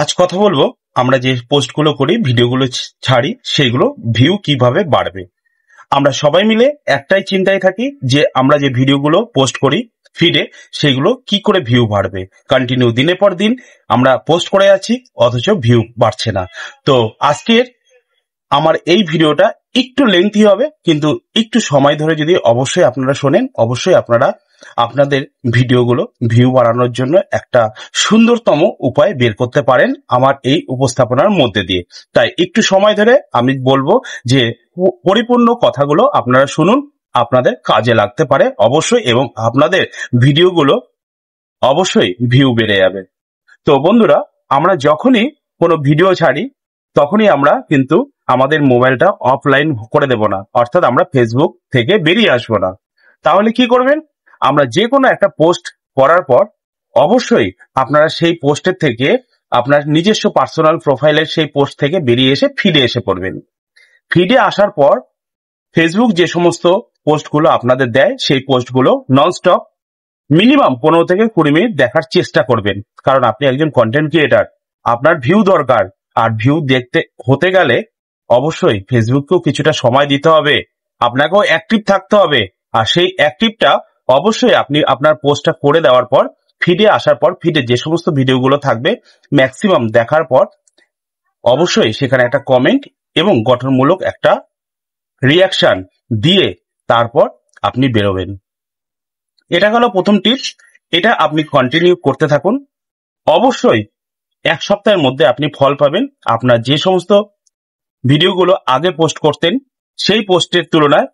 আজ কথা বলবো আমরা যে পোস্টগুলো করি ভিডিওগুলো ছাড়ি সেগুলো ভিউ কিভাবে বাড়বে আমরা সবাই মিলে একটাই চিন্তায় থাকি যে আমরা যে ভিডিওগুলো পোস্ট করি ফিডে সেগুলো কি করে ভিউ বাড়বে কন্টিনিউ দিনের পর দিন আমরা পোস্ট করে আছি অথচ ভিউ বাড়ছে না তো আজকের আমার এই ভিডিওটা একটু লেংথি হবে কিন্তু একটু সময় ধরে যদি অবশ্যই আপনারা শোনেন অবশ্যই আপনারা আপনাদের ভিডিওগুলো ভিউ বাড়ানোর জন্য একটা সুন্দরতম উপায় বের করতে পারেন আমার এই উপস্থাপনার মধ্যে দিয়ে তাই একটু সময় ধরে আমি বলবো যে পরিপূর্ণ কথাগুলো আপনারা শুনুন আপনাদের কাজে লাগতে পারে অবশ্যই এবং আপনাদের ভিডিওগুলো অবশ্যই ভিউ বেড়ে যাবে তো বন্ধুরা আমরা যখনই কোনো ভিডিও ছাড়ি তখনই আমরা কিন্তু আমাদের মোবাইলটা অফলাইন করে দেব না অর্থাৎ আমরা ফেসবুক থেকে বেরিয়ে আসবো না তাহলে কি করবেন আমরা যে কোনো একটা পোস্ট করার পর অবশ্যই আপনারা সেই পোস্টের থেকে আপনার নিজস্ব পার্সোনাল প্রোফাইলের সেই পোস্ট থেকে বেরিয়ে এসে ফিডে এসে পড়বেন ফিডে আসার পর ফেসবুক যে সমস্ত পোস্টগুলো আপনাদের দেয় সেই পোস্টগুলো ননস্টপ মিনিমাম পনেরো থেকে কুড়ি মিনিট দেখার চেষ্টা করবেন কারণ আপনি একজন কন্টেন্ট ক্রিয়েটার আপনার ভিউ দরকার আর ভিউ দেখতে হতে গেলে অবশ্যই ফেসবুককেও কিছুটা সময় দিতে হবে আপনাকেও অ্যাক্টিভ থাকতে হবে আর সেই অ্যাক্টিভটা অবশ্যই আপনি আপনার পোস্টটা করে দেওয়ার পর ফিডে আসার পর ফিডে যে সমস্ত ভিডিওগুলো থাকবে ম্যাক্সিমাম দেখার পর অবশ্যই সেখানে একটা কমেন্ট এবং গঠনমূলক একটা রিয়াকশন দিয়ে তারপর আপনি বেরোবেন এটা হলো প্রথম টিপস এটা আপনি কন্টিনিউ করতে থাকুন অবশ্যই এক সপ্তাহের মধ্যে আপনি ফল পাবেন আপনার যে সমস্ত ভিডিওগুলো আগে পোস্ট করতেন সেই পোস্টের তুলনায়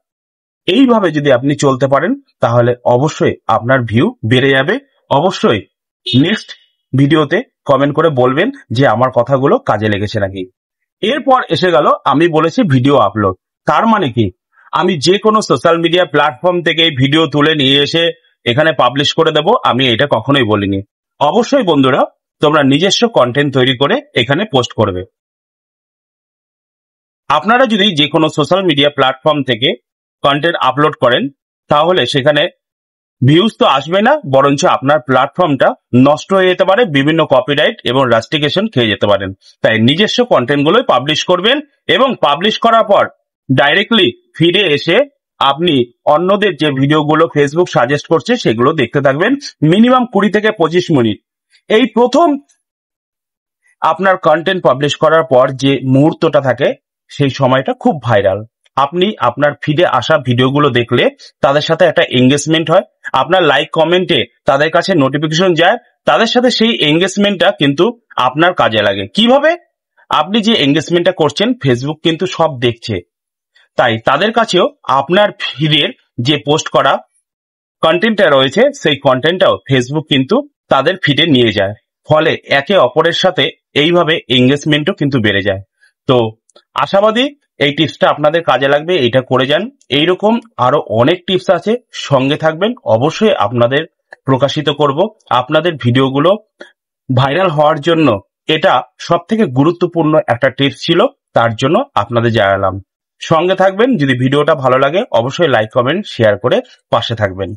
এইভাবে যদি আপনি চলতে পারেন তাহলে অবশ্যই আপনার ভিউ বেড়ে যাবে অবশ্যই নেক্সট ভিডিওতে কমেন্ট করে বলবেন যে আমার কথাগুলো কাজে লেগেছে নাকি এরপর এসে গেল আমি বলেছি ভিডিও আপলোড তার মানে কি আমি যে কোনো সোশ্যাল মিডিয়া প্ল্যাটফর্ম থেকে ভিডিও তুলে নিয়ে এসে এখানে পাবলিশ করে দেব আমি এটা কখনোই বলিনি অবশ্যই বন্ধুরা তোমরা নিজস্ব কন্টেন্ট তৈরি করে এখানে পোস্ট করবে আপনারা যদি যে কোনো সোশ্যাল মিডিয়া প্ল্যাটফর্ম থেকে কন্টেন্ট আপলোড করেন তাহলে সেখানে ভিউজ তো আসবে না বরঞ্চ আপনার প্ল্যাটফর্মটা নষ্ট হয়ে যেতে পারে বিভিন্ন কপিরাইট এবং রাস্টিকেশন খেয়ে যেতে পারেন তাই নিজস্ব কন্টেন্টগুলোই পাবলিশ করবেন এবং পাবলিশ করার পর ডাইরেক্টলি ফিরে এসে আপনি অন্যদের যে ভিডিওগুলো ফেসবুক সাজেস্ট করছে সেগুলো দেখতে থাকবেন মিনিমাম কুড়ি থেকে পঁচিশ মিনিট এই প্রথম আপনার কন্টেন্ট পাবলিশ করার পর যে মুহূর্তটা থাকে সেই সময়টা খুব ভাইরাল আপনি আপনার ফিডে আসা ভিডিওগুলো দেখলে তাদের সাথে একটা এঙ্গেজমেন্ট হয় আপনার লাইক কমেন্টে তাদের কাছে নোটিফিকেশন যায় তাদের সাথে সেই এঙ্গেজমেন্টটা কিন্তু আপনার কাজে লাগে কিভাবে আপনি যে এঙ্গেজমেন্টটা করছেন ফেসবুক কিন্তু সব দেখছে তাই তাদের কাছেও আপনার ফিডের যে পোস্ট করা কন্টেন্টটা রয়েছে সেই কন্টেন্টটাও ফেসবুক কিন্তু তাদের ফিডে নিয়ে যায় ফলে একে অপরের সাথে এইভাবে এঙ্গেজমেন্টও কিন্তু বেড়ে যায় তো আশাবাদী এই টিপসটা আপনাদের কাজে লাগবে এটা করে যান এইরকম আরো অনেক টিপস আছে সঙ্গে থাকবেন অবশ্যই আপনাদের প্রকাশিত করব আপনাদের ভিডিওগুলো ভাইরাল হওয়ার জন্য এটা সব থেকে গুরুত্বপূর্ণ একটা টিপস ছিল তার জন্য আপনাদের জানালাম সঙ্গে থাকবেন যদি ভিডিওটা ভালো লাগে অবশ্যই লাইক কমেন্ট শেয়ার করে পাশে থাকবেন